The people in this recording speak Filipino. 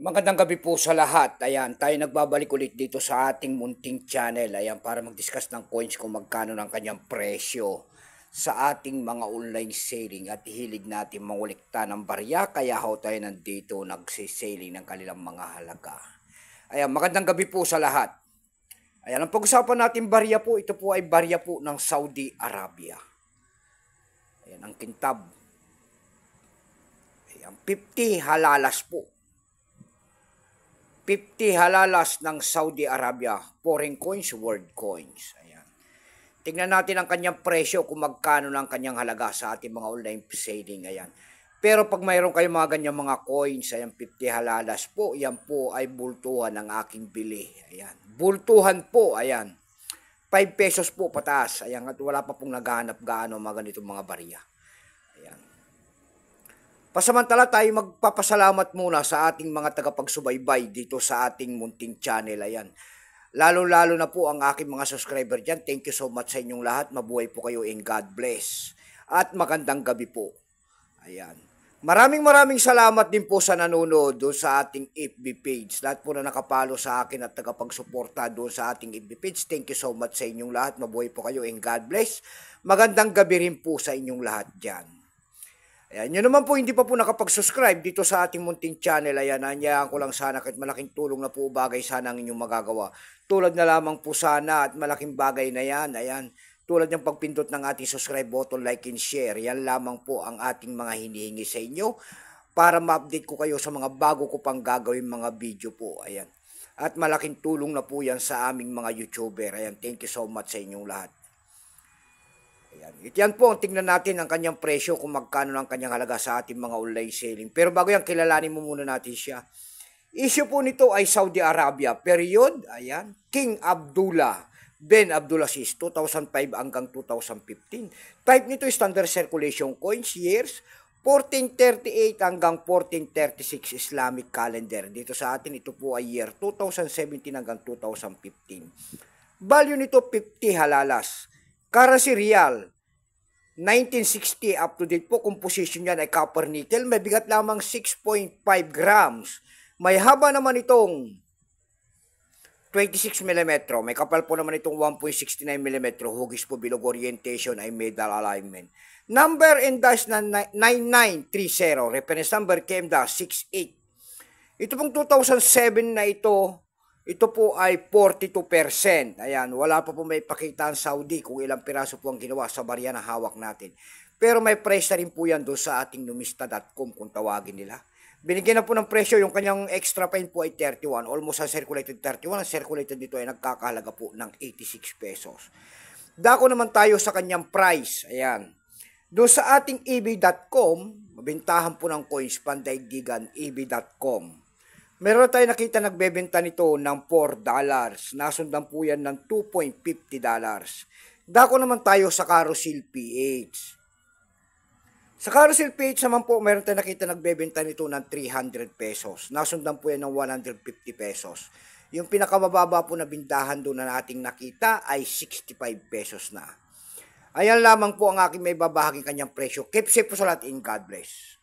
Magandang gabi po sa lahat. Ayan, tayo nagbabalik ulit dito sa ating munting channel. Ayan, para mag-discuss ng coins kung magkano ng kanyang presyo sa ating mga online selling at hilig natin mangulekta ng barya kaya ho tayo nandito nagsiselling ng kanilang mga halaga. Ayan, magandang gabi po sa lahat. Ayan, ang pag-usapan natin barya po, ito po ay barya po ng Saudi Arabia. Ayan, ang kintab. Ayan, 50 halalas po 50 halalas ng Saudi Arabia, foreign coins, world coins. Ayan. Tingnan natin ang kanyang presyo kung magkano ng kanyang halaga sa ating mga online trading. Ayan. Pero pag mayroon kayong mga ganyang mga coins, ayan 50 halalas po, yan po ay bultuhan ng aking bili. Ayan. Bultuhan po, ayan. 5 pesos po pataas. Ayan, at wala pa pong naghahanap gaano mga ganitong mga barya. Ayan. Pasamantala tayo magpapasalamat muna sa ating mga tagapagsubaybay dito sa ating munting channel. Ayan. Lalo-lalo na po ang aking mga subscriber dyan. Thank you so much sa inyong lahat. Mabuhay po kayo and God bless. At magandang gabi po. Ayan. Maraming maraming salamat din po sa nanonood doon sa ating FB page. Lahat po na nakapalo sa akin at tagapagsuporta doon sa ating FB page. Thank you so much sa inyong lahat. Mabuhay po kayo and God bless. Magandang gabi rin po sa inyong lahat dyan. Ayan, yun naman po hindi pa po nakapag-subscribe dito sa ating munting channel. Ayan, anyayaan ko lang sana kahit malaking tulong na po bagay sana ang inyong magagawa. Tulad na lamang po sana at malaking bagay na yan. Ayan, tulad ng pagpindot ng ating subscribe button, like and share. Yan lamang po ang ating mga hinihingi sa inyo para ma-update ko kayo sa mga bago ko pang gagawin mga video po. Ayan. At malaking tulong na po yan sa aming mga YouTuber. Ayan, thank you so much sa inyong lahat. Ayan. It yan po tingnan natin ang kanyang presyo kung magkano ang kanyang halaga sa ating mga online selling. Pero bago yan, kilalanin mo muna natin siya. Issue po nito ay Saudi Arabia. Period, ayan, King Abdullah Ben Abdulaziz, 2005 hanggang 2015. Type nito is standard circulation coins, years, 1438 hanggang 1436 Islamic calendar. Dito sa atin, ito po ay year 2017 hanggang 2015. Value nito 50 halalas. Kara si Real, 1960 up to date po, composition niyan ay copper nickel, may bigat lamang 6.5 grams. May haba naman itong 26 mm, may kapal po naman itong 1.69 mm, hugis po bilog orientation ay medal alignment. Number and dash na 9930, reference number came dash 68. Ito pong 2007 na ito, ito po ay 42%. Ayan, wala pa po may pakita ang Saudi kung ilang piraso po ang ginawa sa barya na hawak natin. Pero may price rin po yan doon sa ating numista.com kung tawagin nila. Binigyan na po ng presyo yung kanyang extra fine po ay 31. Almost ang circulated 31. Ang circulated dito ay nagkakahalaga po ng 86 pesos. Dako naman tayo sa kanyang price. Ayan. Doon sa ating ebay.com, mabintahan po ng coins, pandaydigan ebay.com. Meron tayo nakita nagbebenta nito ng $4. dollars. Nasundan po yan ng $2.50. dollars. Dako naman tayo sa Carousel PH. Sa Carousel PH naman po, meron tayo nakita nagbebenta nito ng 300 pesos. Nasundan po yan ng 150 pesos. Yung pinakamababa po na bintahan doon na nating nakita ay 65 pesos na. Ayan lamang po ang aking may babahaging kanyang presyo. Keep safe po sa lahat and God bless.